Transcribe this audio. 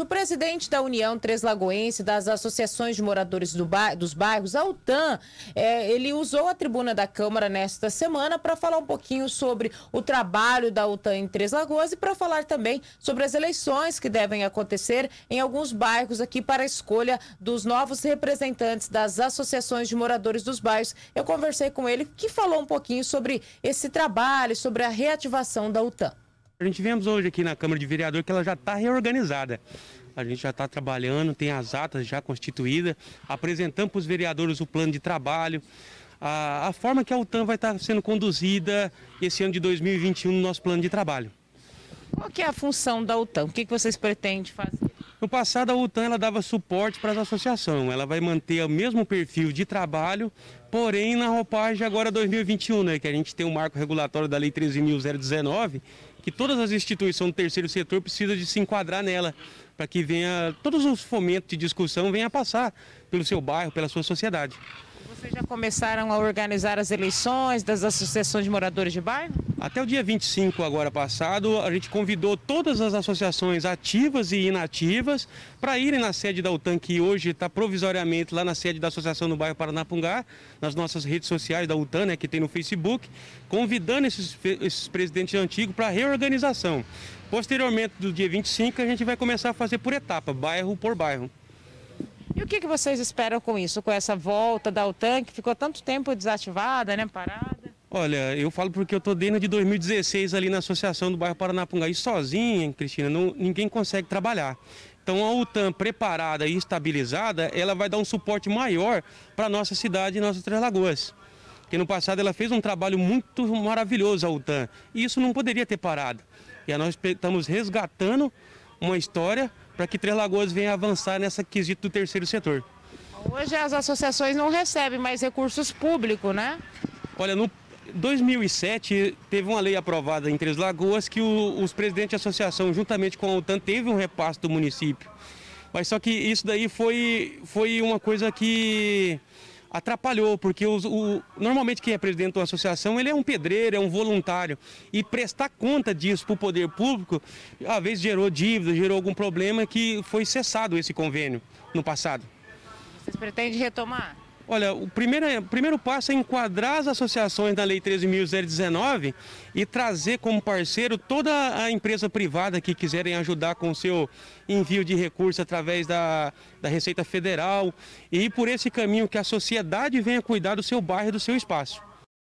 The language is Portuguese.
O presidente da União Treslagoense das Associações de Moradores do ba dos Bairros, a UTAN, é, ele usou a tribuna da Câmara nesta semana para falar um pouquinho sobre o trabalho da UTAM em Três Lagoas e para falar também sobre as eleições que devem acontecer em alguns bairros aqui para a escolha dos novos representantes das associações de moradores dos bairros. Eu conversei com ele que falou um pouquinho sobre esse trabalho, sobre a reativação da UTAM. A gente vemos hoje aqui na Câmara de Vereador que ela já está reorganizada. A gente já está trabalhando, tem as atas já constituídas, Apresentamos para os vereadores o plano de trabalho, a, a forma que a UTAM vai estar tá sendo conduzida esse ano de 2021 no nosso plano de trabalho. Qual que é a função da UTAM? O que, que vocês pretendem fazer? No passado, a UTAN ela dava suporte para as associações. Ela vai manter o mesmo perfil de trabalho, porém na roupagem agora 2021, né, que a gente tem o um marco regulatório da Lei 13.019, que todas as instituições do terceiro setor precisam de se enquadrar nela, para que venha todos os fomentos de discussão venham a passar pelo seu bairro, pela sua sociedade. Vocês já começaram a organizar as eleições das associações de moradores de bairro? Até o dia 25 agora passado, a gente convidou todas as associações ativas e inativas para irem na sede da UTAN, que hoje está provisoriamente lá na sede da associação no bairro Paranapungá, nas nossas redes sociais da UTAN, né, que tem no Facebook, convidando esses, esses presidentes antigos para reorganização. Posteriormente, do dia 25, a gente vai começar a fazer por etapa, bairro por bairro. E o que, que vocês esperam com isso, com essa volta da UTAN, que ficou tanto tempo desativada, né, parada? Olha, eu falo porque eu estou dentro de 2016 ali na Associação do Bairro e sozinha, Cristina, não, ninguém consegue trabalhar. Então a UTAM preparada e estabilizada, ela vai dar um suporte maior para a nossa cidade e nossas Três Lagoas. Porque no passado ela fez um trabalho muito maravilhoso a UTAM, e isso não poderia ter parado. E nós estamos resgatando uma história para que Três Lagoas venha avançar nessa quesito do terceiro setor. Hoje as associações não recebem mais recursos públicos, né? Olha, no 2007 teve uma lei aprovada em Três Lagoas que o, os presidentes de associação, juntamente com a OTAN, teve um repasse do município. Mas só que isso daí foi, foi uma coisa que atrapalhou, porque os, o, normalmente quem é presidente da associação, ele é um pedreiro, é um voluntário. E prestar conta disso para o poder público, às vezes gerou dívida, gerou algum problema que foi cessado esse convênio no passado. Vocês pretendem retomar? Olha, o primeiro, primeiro passo é enquadrar as associações na Lei 13.019 e trazer como parceiro toda a empresa privada que quiserem ajudar com o seu envio de recursos através da, da Receita Federal e por esse caminho que a sociedade venha cuidar do seu bairro e do seu espaço.